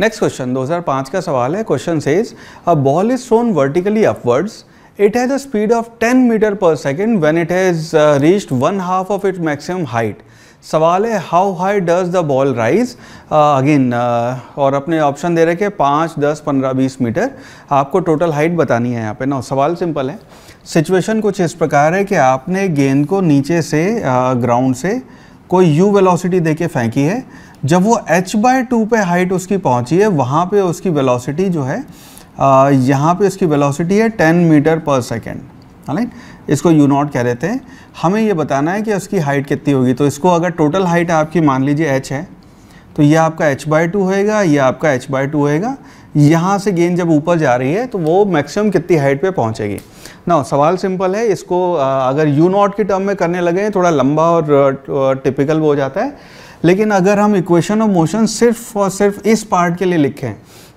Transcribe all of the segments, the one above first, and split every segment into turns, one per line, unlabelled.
next question 2005 का सवाल है question says a ball is thrown vertically upwards it has a speed of 10 metre per second when it has reached one half of it maximum height सवाल है how high does the ball rise again और अपने option दे रखे पाँच दस पंद्रह बीस metre आपको टोटल हाइट बतानी है यहाँ पे ना सवाल सिंपल है सिचुएशन कुछ इस प्रकार है कि आपने गेंद को नीचे से ग्राउंड uh, से uh, कोई यू वेलोसिटी देके फेंकी है जब वो एच बाय टू पर हाइट उसकी पहुंची है वहाँ पे उसकी वेलोसिटी जो है यहाँ पे उसकी वेलोसिटी है 10 मीटर पर सेकेंड राइट इसको यू नॉट कह रहे थे हमें ये बताना है कि उसकी हाइट कितनी होगी तो इसको अगर टोटल हाइट आपकी मान लीजिए एच है तो यह आपका एच बाय टू होएगा यह आपका एच बाय टू होएगा यहाँ से गेंद जब ऊपर जा रही है तो वो मैक्सिमम कितनी हाइट पे पहुँचेगी ना सवाल सिंपल है इसको अगर यू नॉट की टर्म में करने लगे थोड़ा लंबा और टिपिकल हो जाता है लेकिन अगर हम इक्वेशन ऑफ मोशन सिर्फ और सिर्फ इस पार्ट के लिए लिखें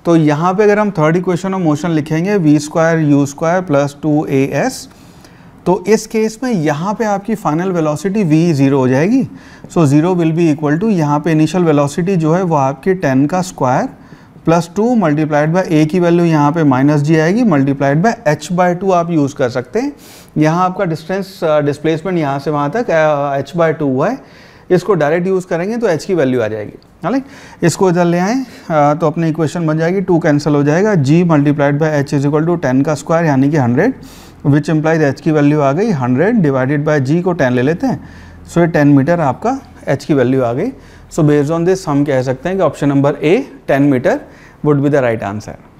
तो यहाँ पे अगर हम थर्ड इक्वेशन ऑफ मोशन लिखेंगे v square u square plus two a s तो इस केस में यहाँ पे आपकी फाइनल वेलोसिटी वी ज़ीरो हो जाएगी so zero will be equal to यहाँ पे इनिशियल वेलोसिटी जो है वो आपकी टेन का square plus two multiplied by a की वैल्यू यहाँ पे माइनस जी आएगी multiplied by h by two आप यूज़ कर सकते हैं यहाँ आपका डिस्टेंस डिस्प्लेसमेंट uh, यहाँ से वहाँ तक एच बाई टू हुआ है इसको डायरेक्ट यूज़ करेंगे तो एच की वैल्यू आ जाएगी है ना इसको इधर ले आए uh, तो अपनी इक्वेशन बन जाएगी टू कैंसिल हो जाएगा g multiplied by h is equal to ten का स्क्वायर यानी कि हंड्रेड विच इम्प्लाइज एच की वैल्यू आ गई हंड्रेड डिवाइडेड बाई जी को टेन ले लेते हैं सो ये टेन मीटर आपका एच की वैल्यू आ गई सो बेस्ड ऑन दिस हम कह सकते हैं कि option number A 10 metre would be the right answer